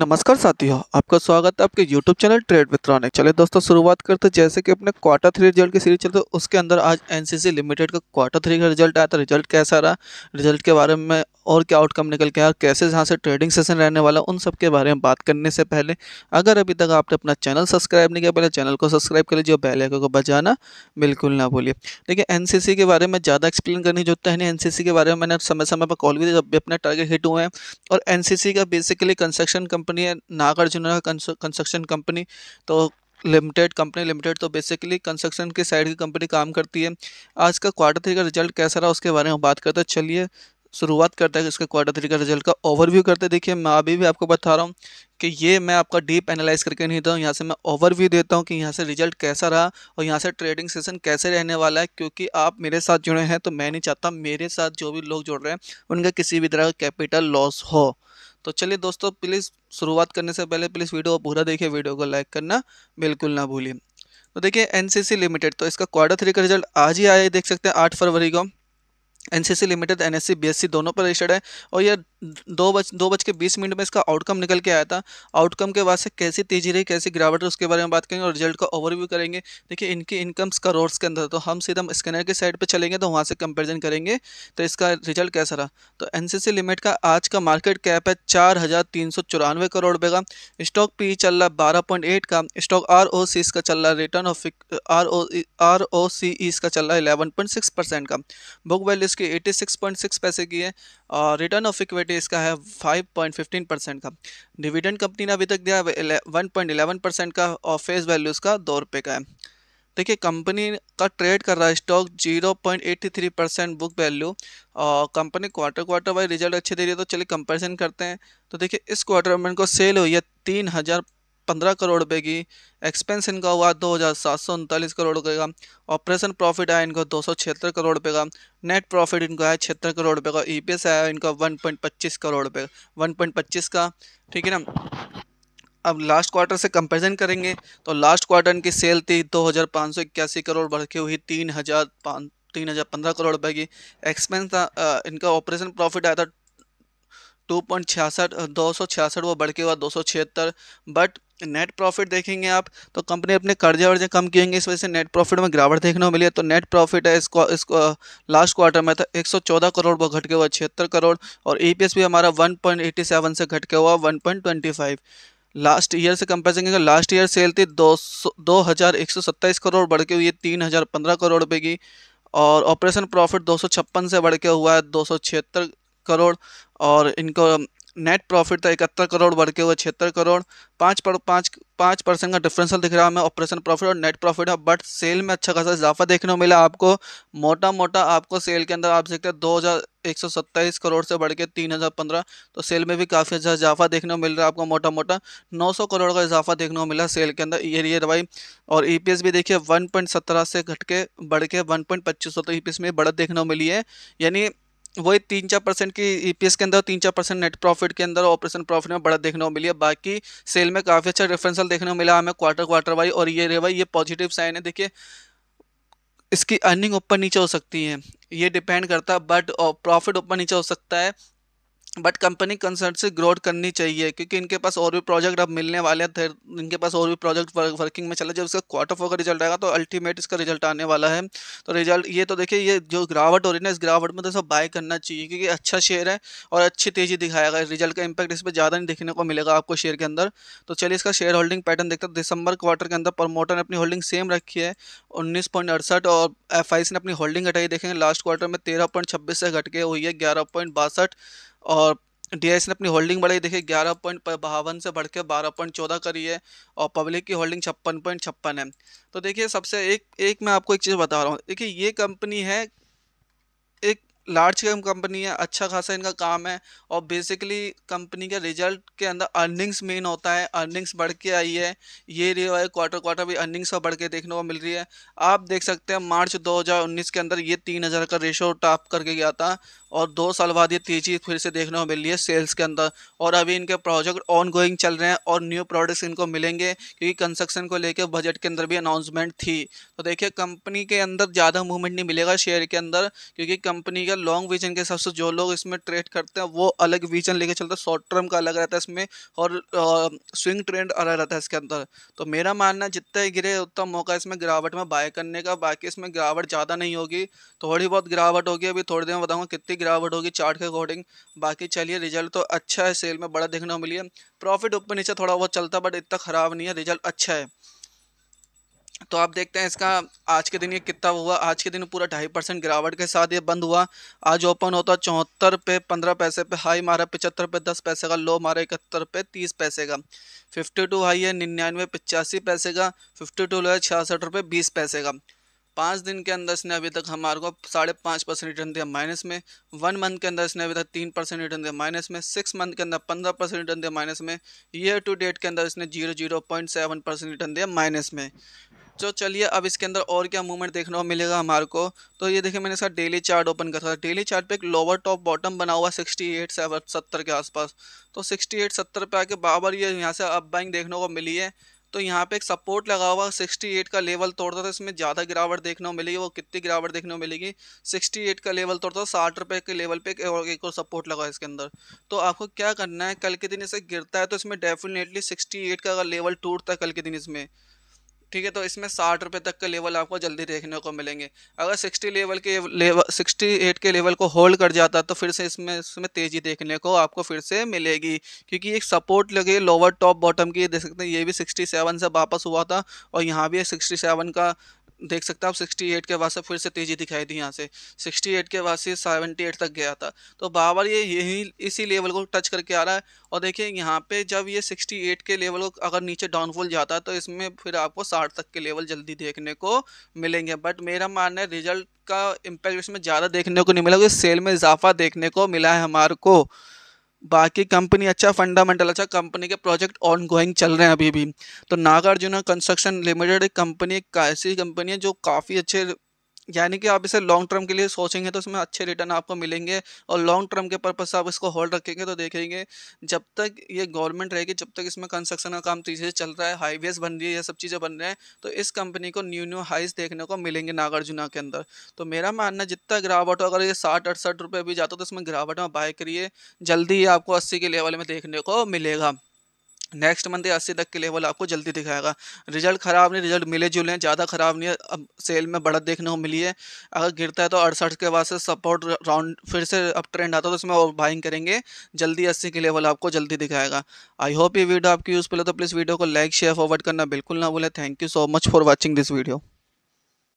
नमस्कार साथियों आपका स्वागत है आपके YouTube चैनल ट्रेड ने चले दोस्तों शुरुआत करते जैसे कि अपने क्वार्टर थ्री रिजल्ट की सीरीज चलते उसके अंदर आज एनसीसी लिमिटेड का क्वार्टर थ्री का रिजल्ट आया था रिजल्ट कैसा रहा रिजल्ट के बारे में और क्या आउटकम निकल के आया कैसे जहाँ से ट्रेडिंग सेशन रहने वाला उन सब के बारे में बात करने से पहले अगर अभी तक आपने अपना चैनल सब्सक्राइब नहीं किया पहले चैनल को सब्सक्राइब कर लीजिए और बेलाइकन को बजाना बिल्कुल ना भूलिए देखिए एनसीसी के बारे में ज़्यादा एक्सप्लेन करनी जरूरत है नहीं एनसीसी के बारे में मैंने समय समय पर कॉल भी दी जब भी अपने टारगेट हिट हुए हैं और एनसीसी का बेसिकली कंस्ट्रक्शन कंपनी कंपनी है नागार्जुन कंस्ट्रक्शन कंपनी तो लिमिटेड कंपनी लिमिटेड तो बेसिकली कंस्ट्रक्शन के साइड की कंपनी काम करती है आज का क्वार्टर थ्री का रिजल्ट कैसा रहा उसके बारे में बात करते हैं चलिए शुरुआत करते हैं इसके क्वार्टर थ्री का रिजल्ट का ओवरव्यू करते हैं देखिए मैं अभी भी आपको बता रहा हूँ कि ये मैं आपका डीप एनालाइज करके नहीं देता हूँ यहाँ से मैं ओवरव्यू देता हूँ कि यहाँ से रिजल्ट कैसा रहा और यहाँ से ट्रेडिंग सेशन कैसे रहने वाला है क्योंकि आप मेरे साथ जुड़े हैं तो मैं नहीं चाहता मेरे साथ जो भी लोग जुड़ रहे हैं उनका किसी भी तरह का कैपिटल लॉस हो तो चलिए दोस्तों प्लीज़ शुरुआत करने से पहले प्लीज़ वीडियो को पूरा देखिए वीडियो को लाइक करना बिल्कुल ना भूलिए तो देखिए एनसीसी लिमिटेड तो इसका क्वार्टर थ्री का रिजल्ट आज ही आया देख सकते हैं आठ फरवरी को एनसीसी लिमिटेड एनएससी बीएससी दोनों पर रजिस्टर्ड है और यह दो बज दो बज के बीस मिनट में इसका आउटकम निकल के आया था आउटकम के बाद से कैसी तेजी रही कैसी गिरावट रही उसके बारे में बात करेंगे और रिजल्ट का ओवरव्यू करेंगे देखिए इनकी इनकम्स करोर्स के अंदर तो हम सीधा स्कैनर के साइड पे चलेंगे तो वहाँ से कंपेरिजन करेंगे तो इसका रिजल्ट कैसा रहा तो एन लिमिट का आज का मार्केट कैप है चार करोड़ रुपये का स्टॉक पी चल रहा है का स्टॉक आर इसका चल रहा है return of R O R O C इसका चल रहा है इलेवन का बुक वैल्यू इसकी एटी पैसे की है और रिटर्न ऑफ इक्विटी रेट इसका है 5.15 परसेंट का डिविडेंड कंपनी ने अभी तक दिया 1.11 परसेंट का और फेस वैल्यू इसका दो रुपये का है देखिए कंपनी का ट्रेड कर रहा है स्टॉक 0.83 परसेंट बुक वैल्यू और company quarter quarter wise result अच्छे दे रही है तो चलिए कंपेरिजन करते हैं तो देखिए इस क्वार्टर में इनको सेल हुई है तीन हज़ार पंद्रह करोड़ रुपए की एक्सपेंस इनका हुआ दो हज़ार सात सौ उनतालीस करोड़ रुपये का ऑपरेशन प्रॉफिट आया इनका दो सौ छिहत्तर करोड़ रुपये का नेट प्रॉफिट इनका आया छिहत्तर करोड़ रुपये का ई e आया इनका वन पॉइंट पच्चीस करोड़ रुपये वन पॉइंट पच्चीस का ठीक है ना अब लास्ट क्वार्टर से कंपेरिजन करेंगे तो लास्ट क्वार्टर इनकी सेल थी दो हज़ार पाँच सौ इक्यासी करोड़ बढ़ के हुई तीन हज़ार पाँच तीन हज़ार पंद्रह करोड़ रुपए की एक्सपेंस था इनका ऑपरेशन प्रॉफिट आया था टू पॉइंट छियासठ दो सौ छियासठ वो बढ़ के हुआ दो सौ छिहत्तर बट नेट प्रॉफिट देखेंगे आप तो कंपनी अपने कर्जे वर्जे कम किए इस वजह से नेट प्रॉफिट में गिरावट देखने को मिली है तो नेट प्रॉफिट है इसको इसको लास्ट क्वार्टर में था 114 करोड़ वो घट के हुआ छिहत्तर करोड़ और ई e भी हमारा 1.87 से घट के हुआ 1.25 लास्ट ईयर से कंपेरिजन करेंगे लास्ट ईयर सेल थी दो दो हज़ार एक सौ सत्ताईस करोड़ बढ़ के हुई है तीन हज़ार पंद्रह करोड़ रुपये की और ऑपरेशन प्रॉफिट दो सौ छप्पन से बढ़ के हुआ है दो सौ छिहत्तर करोड़ और इनको नेट प्रॉफिट था इकहत्तर करोड़ बढ़ के हुआ छिहत्तर करोड़ पाँच पर पाँच पाँच परसेंट का डिफरेंसल दिख रहा है हमें ऑपरेशन प्रॉफिट और नेट प्रॉफिट है बट सेल में अच्छा खासा इजाफा देखने को मिला आपको मोटा मोटा आपको सेल के अंदर आप देखते हैं दो हज़ार एक सौ सत्ताईस करोड़ से बढ़ के तीन हज़ार पंद्रह तो सेल में भी काफ़ी अच्छा इजाफा देखने को मिल रहा है आपको मोटा मोटा नौ सौ करोड़ का इजाफा देखने को मिला सेल के अंदर ईयर ईयर भाई और ई पी एस भी देखिए वन पॉइंट सत्रह से घट के बढ़ के वन पॉइंट पच्चीस सौ तो ई पी एस में बढ़त देखने को मिली है यानी वही तीन चार परसेंट की ईपीएस e के अंदर तीन चार परसेंट नेट प्रॉफिट के अंदर ऑपरेशन प्रॉफिट में बड़ा देखने को मिली है बाकी सेल में काफ़ी अच्छा रेफरेंसल देखने को मिला हमें क्वार्टर क्वार्टर वाई और ये रे भाई ये पॉजिटिव साइन है देखिए इसकी अर्निंग ऊपर नीचे हो सकती है ये डिपेंड करता है बट प्रॉफिट uh, ऊपर नीचे हो सकता है बट कंपनी कंसर्न से ग्रोथ करनी चाहिए क्योंकि इनके पास और भी प्रोजेक्ट अब मिलने वाले थे इनके पास और भी प्रोजेक्ट वर्किंग में चला जब इसका क्वार्टर फोर का रिजल्ट आएगा तो अल्टीमेट इसका रिजल्ट आने वाला है तो रिजल्ट ये तो देखिए ये जो गिरावट हो रही है ना इस गिरावट में तो सब बाय करना चाहिए क्योंकि अच्छा शेयर है और अच्छी तेज़ी दिखाएगा रिजल्ट का इंपैक्ट इस पर ज़्यादा नहीं देखने को मिलेगा आपको शेयर के अंदर तो चलिए इसका शेयर होल्डिंग पैटर्न देखते हैं दिसंबर क्वार्टर के अंदर प्रमोटर ने अपनी होल्डिंग सेम रखी है उन्नीस और एफ ने अपनी होल्डिंग घटाई देखेंगे लास्ट क्वार्टर में तेरह से घट के हुई है ग्यारह और डी ने अपनी होल्डिंग बढ़ाई देखिए ग्यारह पॉइंट बावन से बढ़ के बारह पॉइंट चौदह करी है और पब्लिक की होल्डिंग छप्पन पॉइंट छप्पन है तो देखिए सबसे एक एक मैं आपको एक चीज़ बता रहा हूँ देखिए ये कंपनी है लार्ज कंपनी है अच्छा खासा इनका काम है और बेसिकली कंपनी के रिजल्ट के अंदर अर्निंग्स मेन होता है अर्निंग्स बढ़ के आई है ये जो है क्वार्टर क्वार्टर भी अर्निंग्स बढ़ के देखने को मिल रही है आप देख सकते हैं मार्च 2019 के अंदर ये तीन हज़ार का रेशो टॉप करके गया था और दो साल बाद ये तेजी फिर से देखने को मिल रही है सेल्स के अंदर और अभी इनके प्रोजेक्ट ऑन गोइंग चल रहे हैं और न्यू प्रोडक्ट्स इनको मिलेंगे क्योंकि कंस्ट्रक्शन को लेकर बजट के अंदर भी अनाउंसमेंट थी तो देखिए कंपनी के अंदर ज़्यादा मूवमेंट नहीं मिलेगा शेयर के अंदर क्योंकि कंपनी का है लॉन्ग विजन के हिसाब से जो लोग इसमें ट्रेड करते हैं वो अलग विजन लेके चलते हैं शॉर्ट टर्म का अलग रहता है इसमें और स्विंग ट्रेंड अलग रहता है इसके अंदर तो मेरा मानना जितना ही गिरे उतना मौका इसमें गिरावट में बाय करने का बाकी इसमें गिरावट ज़्यादा नहीं होगी थोड़ी बहुत गिरावट होगी अभी थोड़ी देर में बताऊँगा कितनी गिरावट होगी चार्ट के अकॉर्डिंग बाकी चलिए रिजल्ट तो अच्छा है सेल में बड़ा देखने को मिली है प्रॉफिट ऊपर नीचे थोड़ा बहुत चलता है बट इतना ख़राब नहीं है रिजल्ट अच्छा है तो आप देखते हैं इसका आज के दिन ये कितना हुआ आज के दिन पूरा ढाई परसेंट गिरावट के साथ ये बंद हुआ आज ओपन होता चौहत्तर पे पंद्रह पैसे पे हाई मारा पचहत्तर पे दस पैसे का लो मारा इकहत्तर पे तीस पैसे का फिफ्टी टू हाई है निन्यानवे पचासी पैसे का फिफ्टी टू लो है छियासठ रुपये बीस पैसे का पाँच दिन के अंदर इसने अभी तक हमारे को साढ़े पाँच परसेंट रिटर्न दिया माइनस में वन मंथ के अंदर इसने अभी तक तीन परसेंट रिटर्न दिया माइनस में सिक्स मंथ के अंदर पंद्रह परसेंट रिटर्न दिया माइनस में ईयर टू डेट के अंदर इसने zero zero point seven percent return दिया माइनस में तो चलिए अब इसके अंदर और क्या मूवमेंट देखने को मिलेगा हमारे को तो ये देखिए मैंने इसका डेली चार्ट ओपन करा था डेली चार्ट पे एक लोअर टॉप बॉटम बना हुआ सिक्सटी एट सत्तर के आसपास तो सिक्सटी एट सत्तर पे आके बाबर ये यहाँ से अप बाइंग देखने को मिली है तो यहाँ पे एक सपोर्ट लगा हुआ 68 का लेवल तोड़ता था इसमें ज़्यादा गिरावट देखने को मिलेगी वो कितनी गिरावट देखने को मिलेगी 68 का लेवल तोड़ता था साठ रुपये के लेवल पे और एक और सपोर्ट लगा इसके अंदर तो आपको क्या करना है कल के दिन इसे गिरता है तो इसमें डेफिनेटली 68 का लेवल टूटता है कल के दिन इसमें ठीक है तो इसमें साठ रुपये तक के लेवल आपको जल्दी देखने को मिलेंगे अगर सिक्सटी लेवल के लेवल सिक्सटी एट के लेवल को होल्ड कर जाता तो फिर से इसमें इसमें तेज़ी देखने को आपको फिर से मिलेगी क्योंकि एक सपोर्ट लगे लोअर टॉप बॉटम की देख सकते हैं ये भी सिक्सटी सेवन से वापस हुआ था और यहाँ भी सिक्सटी सेवन का देख सकते हैं आप 68 के बाद से फिर से तेजी दिखाई दी यहाँ से 68 के बाद से 78 तक गया था तो बार बार ये यही इसी लेवल को टच करके आ रहा है और देखिए यहाँ पे जब ये 68 के लेवल को अगर नीचे डाउनफॉल जाता है तो इसमें फिर आपको 60 तक के लेवल जल्दी देखने को मिलेंगे बट मेरा मानना है रिजल्ट का इम्पैक्ट इसमें ज़्यादा देखने को नहीं मिला क्योंकि सेल में इजाफा देखने को मिला है हमारे को बाकी कंपनी अच्छा फंडामेंटल अच्छा कंपनी के प्रोजेक्ट ऑन गोइंग चल रहे हैं अभी भी तो नागार्जुना कंस्ट्रक्शन लिमिटेड एक कंपनी एक ऐसी कंपनी है जो काफ़ी अच्छे यानी कि आप इसे लॉन्ग टर्म के लिए सोचेंगे तो इसमें अच्छे रिटर्न आपको मिलेंगे और लॉन्ग टर्म के पर्पज़ से आप इसको होल्ड रखेंगे तो देखेंगे जब तक ये गवर्नमेंट रहेगी जब तक इसमें कंस्ट्रक्शन का काम तेज़ी से चल रहा है हाईवेज बन रही है ये सब चीज़ें बन रहे हैं तो इस कंपनी को न्यू न्यू हाइज देखने को मिलेंगे नागार्जुना के अंदर तो मेरा मानना जितना गिरावट हो अगर ये साठ अड़सठ रुपये भी जाता तो इसमें गिरावट में बाय करिए जल्दी ही आपको अस्सी के लेवल में देखने को मिलेगा नेक्स्ट मंथ अस्सी तक के लेवल आपको जल्दी दिखाएगा रिजल्ट ख़राब नहीं रिजल्ट मिले जुले हैं ज़्यादा ख़राब नहीं है अब सेल में बढ़त देखने को मिली है अगर गिरता है तो अड़सठ के बाद से सपोर्ट राउंड फिर से अब ट्रेंड आता है तो इसमें और बाइंग करेंगे जल्दी अस्सी के लेवल आपको जल्दी दिखाएगा आई होप ये वीडियो आपकी यूज़फुल है तो प्लीज़ वीडियो को लाइक शेयर फॉरवर्ड करना बिल्कुल ना भूलें thank you so much for watching this video